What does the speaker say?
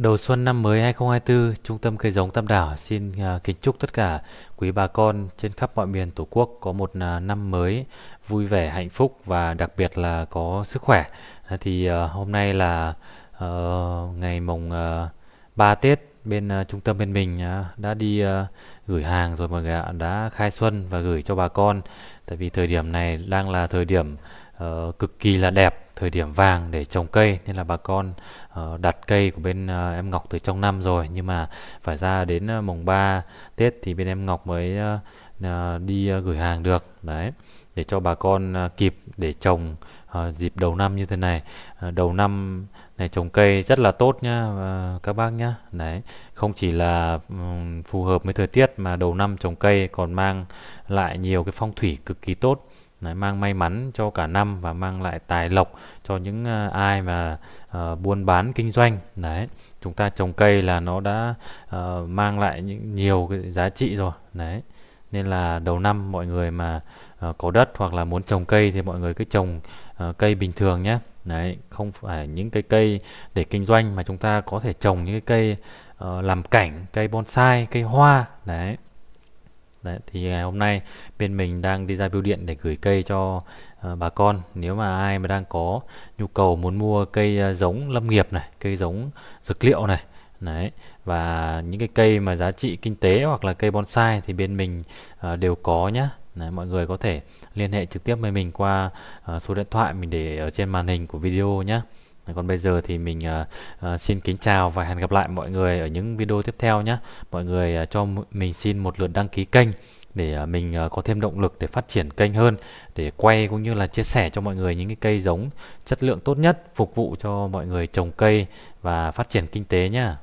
Đầu xuân năm mới 2024, Trung tâm Cây giống Tam Đảo xin à, kính chúc tất cả quý bà con trên khắp mọi miền Tổ quốc có một à, năm mới vui vẻ, hạnh phúc và đặc biệt là có sức khỏe. À, thì hôm nay là ờ, ngày mùng 3 Tết bên trung tâm bên mình đã đi gửi hàng rồi mọi người ạ đã khai xuân và gửi cho bà con tại vì thời điểm này đang là thời điểm Ờ, cực kỳ là đẹp thời điểm vàng để trồng cây nên là bà con uh, đặt cây của bên uh, em Ngọc từ trong năm rồi nhưng mà phải ra đến uh, mùng 3 Tết thì bên em Ngọc mới uh, đi uh, gửi hàng được đấy để cho bà con uh, kịp để trồng uh, dịp đầu năm như thế này uh, đầu năm này trồng cây rất là tốt nhá uh, các bác nhá đấy không chỉ là um, phù hợp với thời tiết mà đầu năm trồng cây còn mang lại nhiều cái phong thủy cực kỳ tốt Đấy, mang may mắn cho cả năm và mang lại tài lộc cho những uh, ai mà uh, buôn bán kinh doanh đấy chúng ta trồng cây là nó đã uh, mang lại những nhiều cái giá trị rồi đấy nên là đầu năm mọi người mà uh, có đất hoặc là muốn trồng cây thì mọi người cứ trồng uh, cây bình thường nhé đấy không phải những cái cây để kinh doanh mà chúng ta có thể trồng những cái cây uh, làm cảnh cây bonsai cây hoa đấy Đấy, thì ngày hôm nay bên mình đang đi ra bưu điện để gửi cây cho ờ, bà con nếu mà ai mà đang có nhu cầu muốn mua cây à, giống lâm nghiệp này cây giống dược liệu này đấy và những cái cây mà giá trị kinh tế hoặc là cây bonsai thì bên mình ờ, đều có nhá đấy, mọi người có thể liên hệ trực tiếp với mình qua ờ, số điện thoại mình để ở trên màn hình của video nhé còn bây giờ thì mình uh, uh, xin kính chào và hẹn gặp lại mọi người ở những video tiếp theo nhé mọi người uh, cho mình xin một lượt đăng ký kênh để mình có thêm động lực để phát triển kênh hơn để quay cũng như là chia sẻ cho mọi người những cái cây giống chất lượng tốt nhất phục vụ cho mọi người trồng cây và phát triển kinh tế nhá